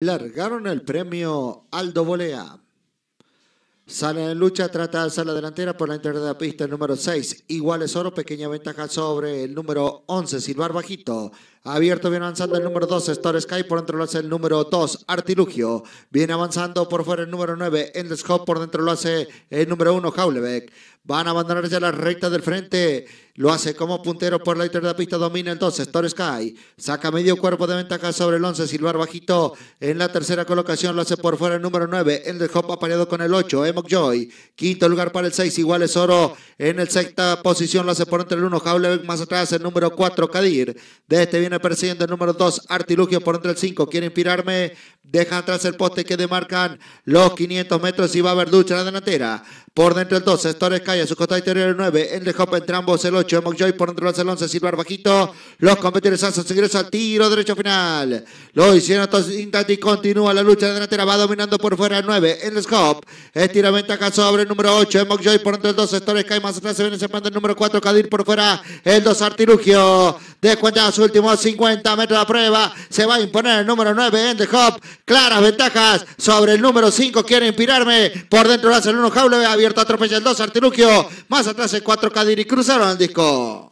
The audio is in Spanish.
Largaron el premio Aldo Bolea. Sale en lucha, trata de alzar delantera por la entrada de la pista, número 6, iguales oro, pequeña ventaja sobre el número 11, Silvar Bajito. Abierto viene avanzando el número 2, Store Sky. Por dentro lo hace el número 2, Artilugio. Viene avanzando por fuera el número 9, Endless Hop. Por dentro lo hace el número 1, Haulebeck. Van a abandonar ya la recta del frente. Lo hace como puntero por la izquierda de pista. Domina el 2. Store Sky. Saca medio cuerpo de ventaja sobre el 11, Silvar Bajito. En la tercera colocación lo hace por fuera el número 9, Endless Hop apareado con el 8, Emok Joy. Quinto lugar para el 6, es Oro. En el sexta posición lo hace por entre el 1, Haulebeck. Más atrás el número 4, Kadir. De este viene persiguiendo el número 2, Artilugio por entre el 5, quiere inspirarme, deja atrás el poste que demarcan los 500 metros y va a haber en la delantera. Por dentro del 12, Torres Calle, su costado interior el 9, el Hop entre ambos el 8, Mokjoy por dentro del 11, Silvar bajito, los competidores hacen su ingreso al tiro derecho final. Lo hicieron todos y continúa la lucha de delantera, va dominando por fuera el 9, en el Hop, estira ventaja sobre el número 8, Mokjoy por dentro del 12, Torres Calle más atrás se viene separando el número 4, Cadir por fuera, el 2, Artilugio. Descuentan sus últimos 50 metros de prueba. Se va a imponer el número 9 en The Hop. Claras ventajas sobre el número 5. Quiere inspirarme. Por dentro lo hace el 1 Jaule. Abierto atropella el 2 Artilugio. Más atrás el 4 Cadiri. Cruzaron el disco.